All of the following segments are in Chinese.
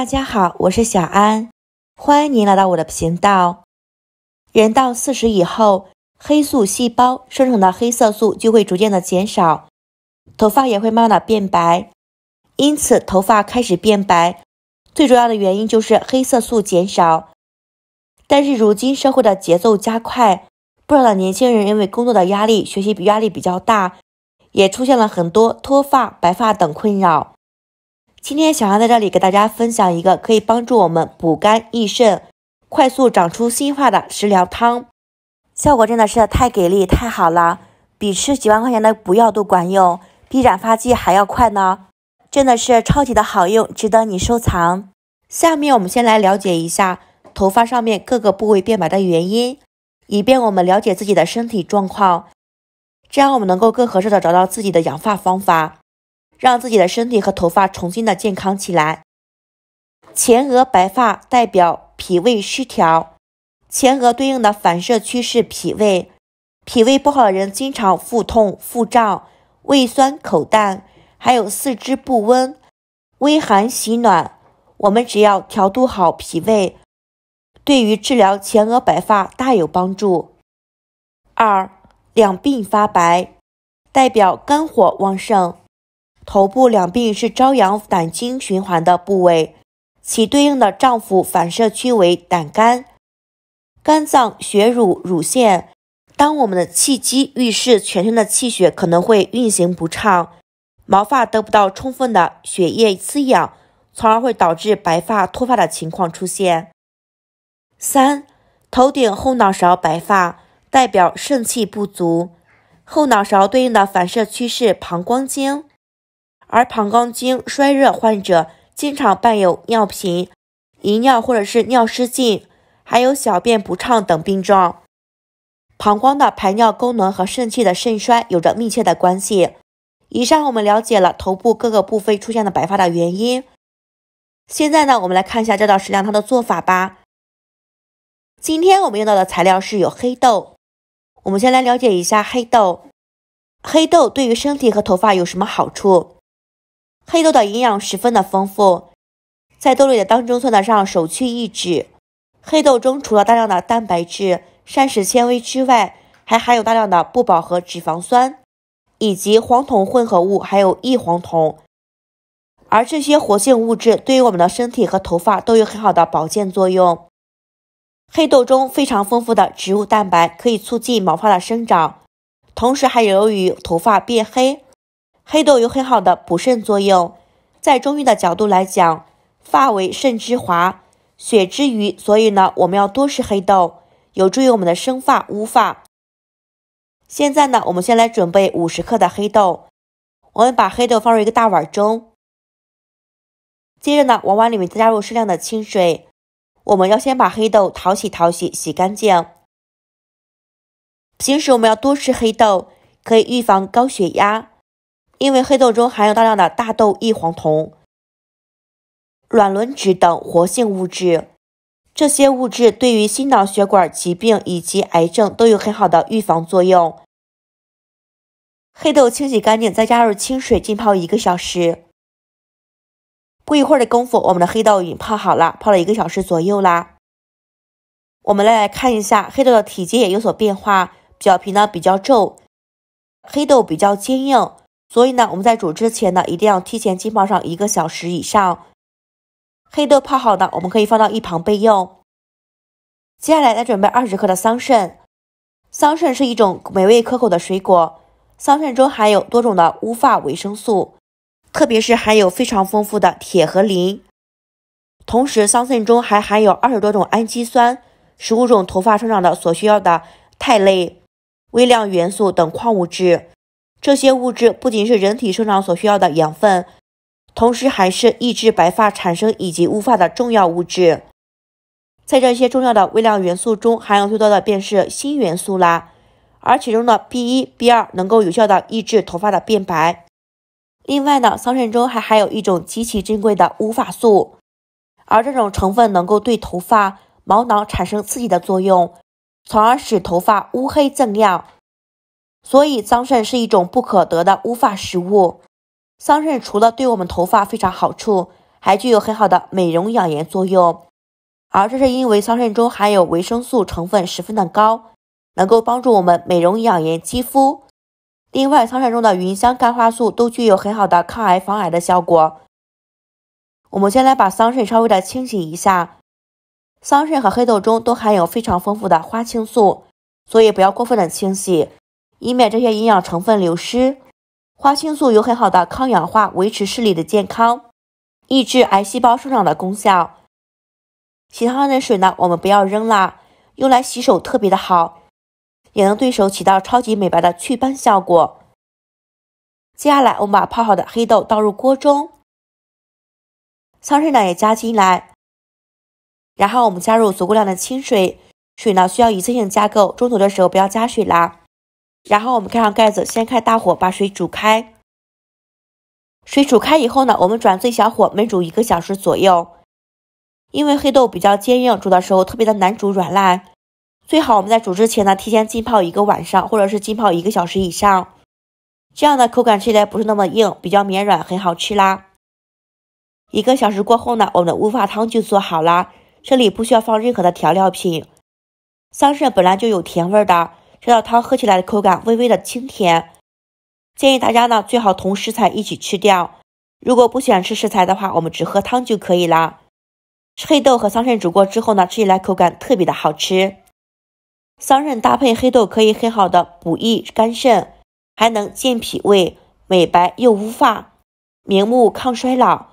大家好，我是小安，欢迎您来到我的频道。人到四十以后，黑素细胞生成的黑色素就会逐渐的减少，头发也会慢慢的变白。因此，头发开始变白，最主要的原因就是黑色素减少。但是，如今社会的节奏加快，不少的年轻人因为工作的压力、学习压力比较大，也出现了很多脱发、白发等困扰。今天小杨在这里给大家分享一个可以帮助我们补肝益肾、快速长出新发的食疗汤，效果真的是太给力、太好了，比吃几万块钱的补药都管用，比染发剂还要快呢，真的是超级的好用，值得你收藏。下面我们先来了解一下头发上面各个部位变白的原因，以便我们了解自己的身体状况，这样我们能够更合适的找到自己的养发方法。让自己的身体和头发重新的健康起来。前额白发代表脾胃失调，前额对应的反射区是脾胃，脾胃不好的人经常腹痛、腹胀、胃酸、口淡，还有四肢不温、微寒喜暖。我们只要调度好脾胃，对于治疗前额白发大有帮助。二，两鬓发白，代表肝火旺盛。头部两鬓是朝阳胆经循环的部位，其对应的脏腑反射区为胆肝、肝脏、血乳、乳腺。当我们的气机遇事，全身的气血可能会运行不畅，毛发得不到充分的血液滋养，从而会导致白发脱发的情况出现。三，头顶后脑勺白发代表肾气不足，后脑勺对应的反射区是膀胱经。而膀胱经衰弱患者经常伴有尿频、遗尿或者是尿失禁，还有小便不畅等症状。膀胱的排尿功能和肾气的肾衰有着密切的关系。以上我们了解了头部各个部分出现的白发的原因。现在呢，我们来看一下这道食疗汤的做法吧。今天我们用到的材料是有黑豆。我们先来了解一下黑豆，黑豆对于身体和头发有什么好处？黑豆的营养十分的丰富，在豆类的当中算得上首屈一指。黑豆中除了大量的蛋白质、膳食纤维之外，还含有大量的不饱和脂肪酸，以及黄酮混合物，还有异黄酮。而这些活性物质对于我们的身体和头发都有很好的保健作用。黑豆中非常丰富的植物蛋白可以促进毛发的生长，同时还有于头发变黑。黑豆有很好的补肾作用，在中医的角度来讲，发为肾之华，血之余，所以呢，我们要多吃黑豆，有助于我们的生发乌发。现在呢，我们先来准备五十克的黑豆，我们把黑豆放入一个大碗中，接着呢，往碗里面加入适量的清水，我们要先把黑豆淘洗淘洗，洗干净。平时我们要多吃黑豆，可以预防高血压。因为黑豆中含有大量的大豆异黄酮、卵磷脂等活性物质，这些物质对于心脑血管疾病以及癌症都有很好的预防作用。黑豆清洗干净，再加入清水浸泡一个小时。不一会儿的功夫，我们的黑豆已经泡好了，泡了一个小时左右啦。我们来来看一下，黑豆的体积也有所变化，表皮呢比较皱，黑豆比较坚硬。所以呢，我们在煮之前呢，一定要提前浸泡上一个小时以上。黑豆泡好的，我们可以放到一旁备用。接下来再准备二十克的桑葚。桑葚是一种美味可口的水果，桑葚中含有多种的乌发维生素，特别是含有非常丰富的铁和磷。同时，桑葚中还含有二十多种氨基酸、十五种头发生长的所需要的肽类、微量元素等矿物质。这些物质不仅是人体生长所需要的养分，同时还是抑制白发产生以及乌发的重要物质。在这些重要的微量元素中，含有最多的便是锌元素啦。而其中的 B 一、B 二能够有效的抑制头发的变白。另外呢，桑葚中还含有一种极其珍贵的乌发素，而这种成分能够对头发毛囊产生刺激的作用，从而使头发乌黑锃亮。所以桑葚是一种不可得的乌发食物。桑葚除了对我们头发非常好处，还具有很好的美容养颜作用。而这是因为桑葚中含有维生素成分十分的高，能够帮助我们美容养颜肌肤。另外，桑葚中的芸香干花素都具有很好的抗癌防癌的效果。我们先来把桑葚稍微的清洗一下。桑葚和黑豆中都含有非常丰富的花青素，所以不要过分的清洗。以免这些营养成分流失，花青素有很好的抗氧化、维持视力的健康、抑制癌细胞生长的功效。洗汤的水呢，我们不要扔啦，用来洗手特别的好，也能对手起到超级美白的祛斑效果。接下来我们把泡好的黑豆倒入锅中，桑葚呢也加进来，然后我们加入足够量的清水，水呢需要一次性加够，中途的时候不要加水啦。然后我们盖上盖子，先开大火把水煮开。水煮开以后呢，我们转最小火焖煮一个小时左右。因为黑豆比较坚硬，煮的时候特别的难煮软烂，最好我们在煮之前呢，提前浸泡一个晚上，或者是浸泡一个小时以上，这样的口感吃起来不是那么硬，比较绵软，很好吃啦。一个小时过后呢，我们的乌发汤就做好啦。这里不需要放任何的调料品，桑葚本来就有甜味的。这道汤喝起来的口感微微的清甜，建议大家呢最好同食材一起吃掉。如果不喜欢吃食材的话，我们只喝汤就可以啦。黑豆和桑葚煮过之后呢，吃起来口感特别的好吃。桑葚搭配黑豆可以很好的补益肝肾，还能健脾胃、美白又乌发、明目抗衰老。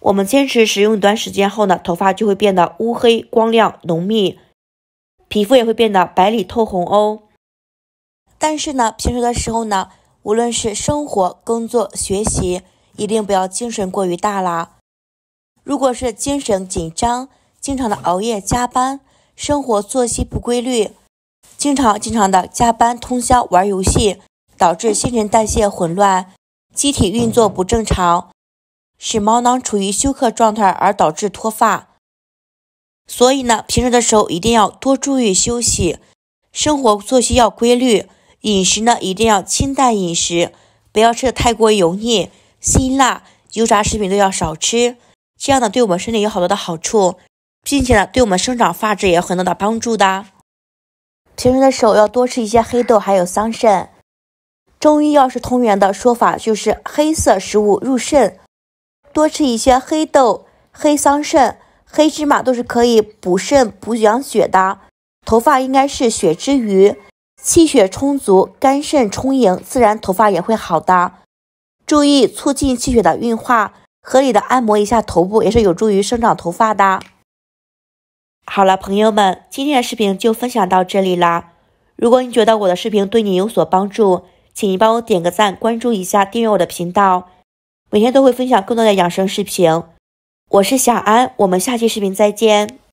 我们坚持使用一段时间后呢，头发就会变得乌黑、光亮、浓密。皮肤也会变得白里透红哦。但是呢，平时的时候呢，无论是生活、工作、学习，一定不要精神过于大啦。如果是精神紧张、经常的熬夜加班、生活作息不规律、经常经常的加班通宵玩游戏，导致新陈代谢混乱，机体运作不正常，使毛囊处于休克状态，而导致脱发。所以呢，平时的时候一定要多注意休息，生活作息要规律，饮食呢一定要清淡饮食，不要吃的太过油腻、辛辣、油炸食品都要少吃。这样呢，对我们身体有好多的好处，并且呢，对我们生长发质也有很大的帮助的。平时的时候要多吃一些黑豆，还有桑葚。中医药是通源的说法，就是黑色食物入肾，多吃一些黑豆、黑桑葚。黑芝麻都是可以补肾补养血的，头发应该是血之余，气血充足，肝肾充盈，自然头发也会好的。注意促进气血的运化，合理的按摩一下头部也是有助于生长头发的。好了，朋友们，今天的视频就分享到这里啦。如果你觉得我的视频对你有所帮助，请你帮我点个赞，关注一下，订阅我的频道，每天都会分享更多的养生视频。我是小安，我们下期视频再见。